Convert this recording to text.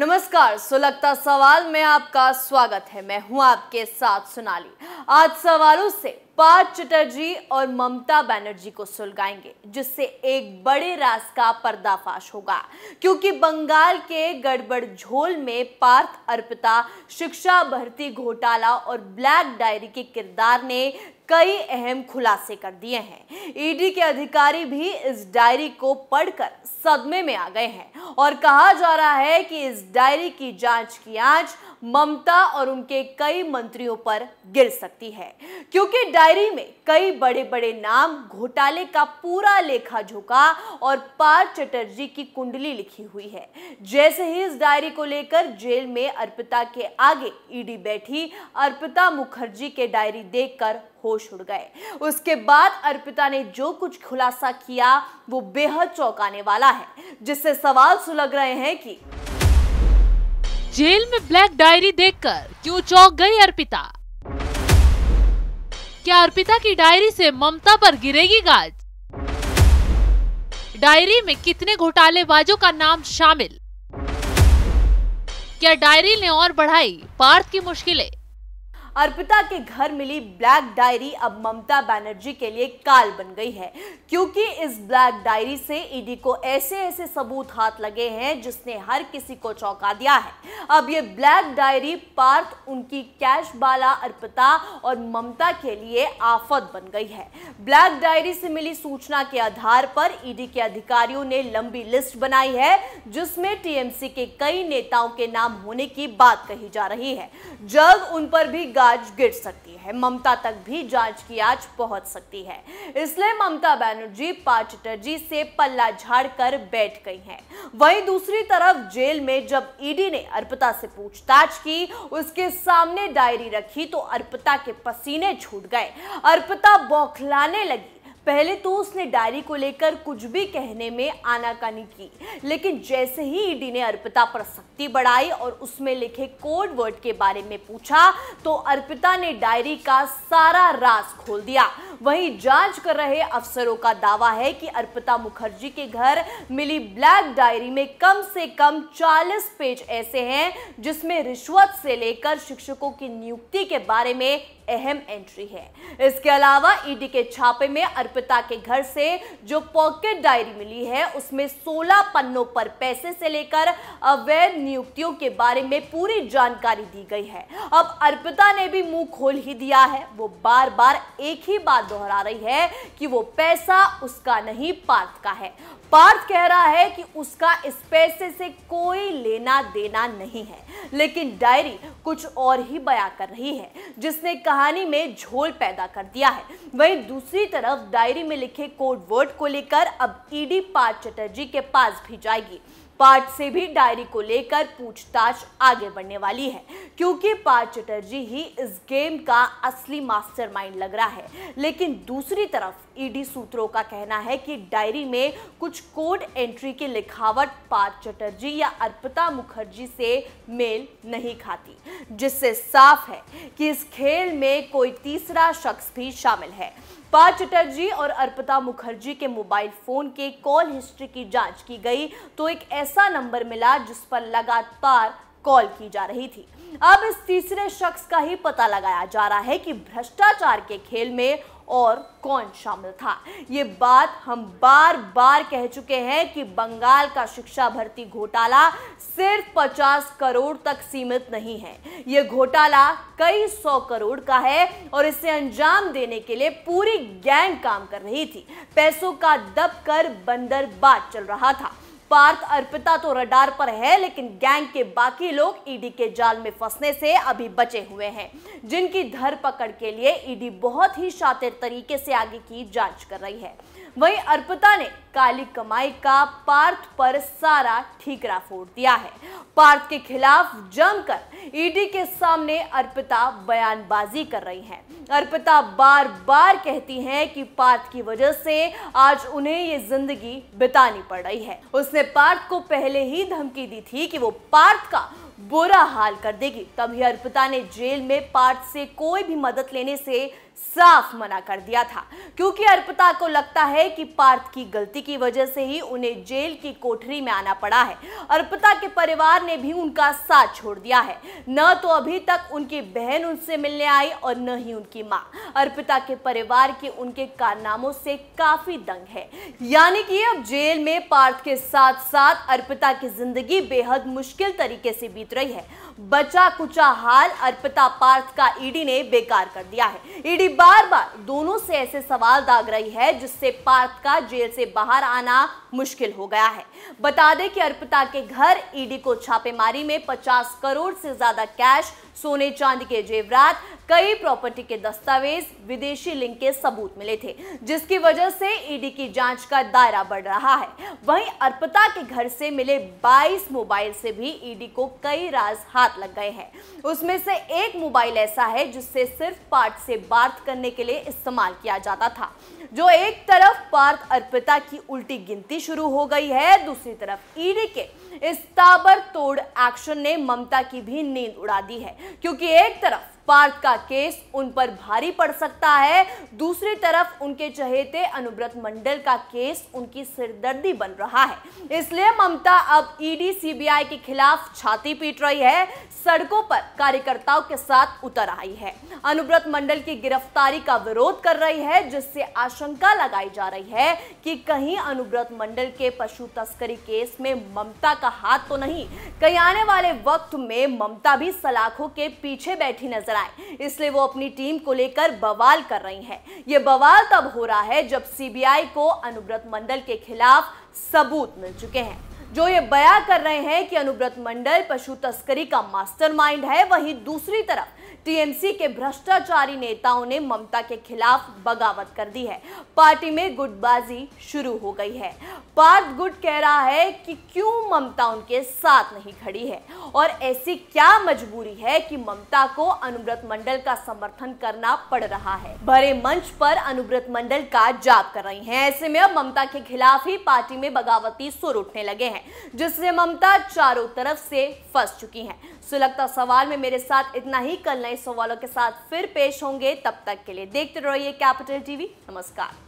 नमस्कार सुलगता सवाल में आपका स्वागत है मैं हूं आपके साथ सोनाली आज सवालों से पार्थ चटर्जी और ममता बनर्जी को सुलगाएंगे जिससे एक बड़े राज का पर्दाफाश होगा क्योंकि बंगाल के गड़बड़ झोल में पार्थ अर्पिता शिक्षा भर्ती घोटाला और ब्लैक डायरी के किरदार ने कई अहम खुलासे कर दिए हैं ईडी e के अधिकारी भी इस डायरी को पढ़कर सदमे में आ गए हैं और कहा जा रहा है कि इस डायरी की जांच की आज ममता और उनके कई मंत्रियों पर गिर सकती है क्योंकि डायरी में कई बड़े बड़े नाम घोटाले का पूरा लेखा झोंका और पार चटर्जी की कुंडली लिखी हुई है जैसे ही इस डायरी को लेकर जेल में अर्पिता के आगे ईडी बैठी अर्पिता मुखर्जी के डायरी देखकर होश उड़ गए उसके बाद अर्पिता ने जो कुछ खुलासा किया वो बेहद चौंकाने वाला है जिससे सवाल सुलग रहे हैं कि जेल में ब्लैक डायरी देखकर क्यों चौंक गई अर्पिता क्या अर्पिता की डायरी से ममता पर गिरेगी गाज डायरी में कितने घोटालेबाजों का नाम शामिल क्या डायरी ने और बढ़ाई पार्थ की मुश्किलें अर्पिता के घर मिली ब्लैक डायरी अब ममता बनर्जी के लिए काल बन गई है क्योंकि इस ब्लैक डायरी से ईडी को ऐसे ऐसे सबूत हाथ लगे हैं जिसने हर किसी को चौंका दिया है अब ये ब्लैक डायरी पार्थ उनकी कैश बाला अर्पिता और ममता के लिए आफत बन गई है ब्लैक डायरी से मिली सूचना के आधार पर ईडी के अधिकारियों ने लंबी लिस्ट बनाई है जिसमें टीएमसी के कई नेताओं के नाम होने की बात कही जा रही है जल्द उन पर भी गाड़ी आज गिर सकती है ममता तक भी जांच की आज पहुंच सकती है इसलिए ममता बनर्जी पा चटर्जी से पल्ला झाड़ कर बैठ गई हैं वहीं दूसरी तरफ जेल में जब ईडी ने अर्पिता से पूछताछ की उसके सामने डायरी रखी तो अर्पिता के पसीने छूट गए अर्पिता बौखलाने लगी पहले तो उसने डायरी को लेकर कुछ भी कहने में आनाकानी की लेकिन जैसे ही ईडी ने अर्पिता पर सख्ती बढ़ाई और उसमें लिखे कोड वर्ड के बारे में पूछा तो अर्पिता ने डायरी का सारा राज खोल दिया वहीं जांच कर रहे अफसरों का दावा है कि अर्पिता मुखर्जी के घर मिली ब्लैक डायरी में कम से कम 40 पेज ऐसे हैं जिसमें रिश्वत से लेकर शिक्षकों की नियुक्ति के बारे में अहम एंट्री है इसके अलावा ईडी e के छापे में अर्पिता के घर से जो पॉकेट डायरी मिली है उसमें 16 पन्नों पर पैसे से लेकर अवैध नियुक्तियों के बारे में पूरी जानकारी दी गई है अब अर्पिता ने भी मुंह खोल ही दिया है वो बार बार एक ही बात दोहरा रही है कि वो पैसा उसका नहीं पार्थ का है पार्थ कह रहा है कि उसका इस पैसे से कोई लेना देना नहीं है लेकिन डायरी कुछ और ही बयां कर रही है जिसने कहानी में झोल पैदा कर दिया है वहीं दूसरी तरफ डायरी में लिखे कोड वर्ड को लेकर अब ईडी e पार्थ चटर्जी के पास भी जाएगी पार्ट से भी डायरी को लेकर पूछताछ आगे बढ़ने वाली है क्योंकि पार्थ चटर्जी ही इस गेम का असली मास्टरमाइंड लग रहा है लेकिन दूसरी तरफ ईडी सूत्रों का कहना है कि डायरी में कुछ कोड एंट्री की लिखावट पार्थ चटर्जी या अर्पिता मुखर्जी से मेल नहीं खाती जिससे साफ है कि इस खेल में कोई तीसरा शख्स भी शामिल है पार्थ चटर्जी और अर्पिता मुखर्जी के मोबाइल फोन के कॉल हिस्ट्री की जांच की गई तो एक ऐसा नंबर मिला जिस पर लगातार कॉल की जा रही थी अब इस तीसरे शख्स का ही पता लगाया जा रहा है कि भ्रष्टाचार के खेल में और कौन शामिल था ये बात हम बार बार कह चुके हैं कि बंगाल का शिक्षा भर्ती घोटाला सिर्फ 50 करोड़ तक सीमित नहीं है ये घोटाला कई सौ करोड़ का है और इसे अंजाम देने के लिए पूरी गैंग काम कर रही थी पैसों का दब कर बंदर बात चल रहा था पार्थ अर्पिता तो रडार पर है लेकिन गैंग के बाकी लोग ईडी के जाल में फंसने से अभी बचे हुए हैं जिनकी धरपकड़ के लिए ईडी बहुत ही शातिर तरीके से आगे की जांच कर रही है वहीं अर्पिता ने काली कमाई का पार्थ पर सारा ठीकरा फोड़ दिया है पार्थ के खिलाफ जमकर ईडी के सामने अर्पिता बयानबाजी कर रही हैं। अर्पिता बार बार कहती हैं कि पार्थ की वजह से आज उन्हें ये जिंदगी बितानी पड़ रही है उसने पार्थ को पहले ही धमकी दी थी कि वो पार्थ का बुरा हाल कर देगी तभी अर्पिता ने जेल में पार्थ से कोई भी मदद लेने से साफ मना कर दिया था क्योंकि अर्पिता को लगता है कि पार्थ की गलती की वजह से ही उन्हें जेल की कोठरी में आना पड़ा है अर्पिता के परिवार ने भी उनका साथ छोड़ दिया है न तो अभी तक उनकी बहन उनसे मिलने आई और न ही उनकी माँ अर्पिता के परिवार के उनके कारनामों से काफी दंग है यानी कि अब जेल में पार्थ के साथ साथ अर्पिता की जिंदगी बेहद मुश्किल तरीके से बीत रही है बचा कुचा हाल अर्पिता पार्थ का ईडी ने बेकार कर दिया है ईडी बार बार दोनों से ऐसे सवाल दाग रही है जिससे पार्थ का जेल से बाहर आना मुश्किल हो गया है बता दें कि अर्पिता के घर ईडी को छापेमारी में 50 करोड़ से ज्यादा कैश सोने चांदी के जेवरात कई प्रॉपर्टी के दस्तावेज विदेशी लिंक के सबूत मिले थे जिसकी वजह से ईडी की जांच का दायरा बढ़ रहा है वहीं अर्पिता के घर से मिले 22 मोबाइल से भी ईडी को कई कई राज हाथ लग गए हैं उसमें से एक मोबाइल ऐसा है जिससे सिर्फ पार्थ से बात करने के लिए इस्तेमाल किया जाता था जो एक तरफ पार्थ अर्पिता की उल्टी गिनती शुरू हो गई है दूसरी तरफ ईडी के इस ताबड़तोड़ एक्शन ने ममता की भी नींद उड़ा दी है क्योंकि एक तरफ पार्थ का केस उन पर भारी पड़ सकता है दूसरी तरफ उनके चहेते अनुब्रत मंडल का केस उनकी सिरदर्दी बन रहा है इसलिए ममता अब ईडी e सीबीआई के खिलाफ छाती पीट रही है सड़कों पर कार्यकर्ताओं के साथ उतर आई है अनुब्रत मंडल की गिरफ्तारी का विरोध कर रही है जिससे आशंका लगाई जा रही है कि कहीं अनुब्रत मंडल के पशु तस्करी केस में ममता का हाथ तो नहीं कहीं आने वाले वक्त में ममता भी सलाखों के पीछे बैठी नजर कराए इसलिए वो अपनी टीम को लेकर बवाल कर रही हैं ये बवाल तब हो रहा है जब सीबीआई को अनुब्रत मंडल के खिलाफ सबूत मिल चुके हैं जो ये बया कर रहे हैं कि अनुब्रत मंडल पशु तस्करी का मास्टरमाइंड है वहीं दूसरी तरफ टीएमसी के भ्रष्टाचारी नेताओं ने ममता के खिलाफ बगावत कर दी है पार्टी में गुटबाजी शुरू हो गई है पार्थ गुट कह रहा है कि क्यों ममता उनके साथ नहीं खड़ी है और ऐसी क्या मजबूरी है कि ममता को अनुव्रत मंडल का समर्थन करना पड़ रहा है भरे मंच पर अनुव्रत मंडल का जाप कर रही हैं ऐसे में अब ममता के खिलाफ ही पार्टी में बगावती सुर उठने लगे हैं जिससे ममता चारों तरफ से फंस चुकी हैं सुलगता सवाल में मेरे साथ इतना ही कल नए सवालों के साथ फिर पेश होंगे तब तक के लिए देखते रहिए कैपिटल टीवी नमस्कार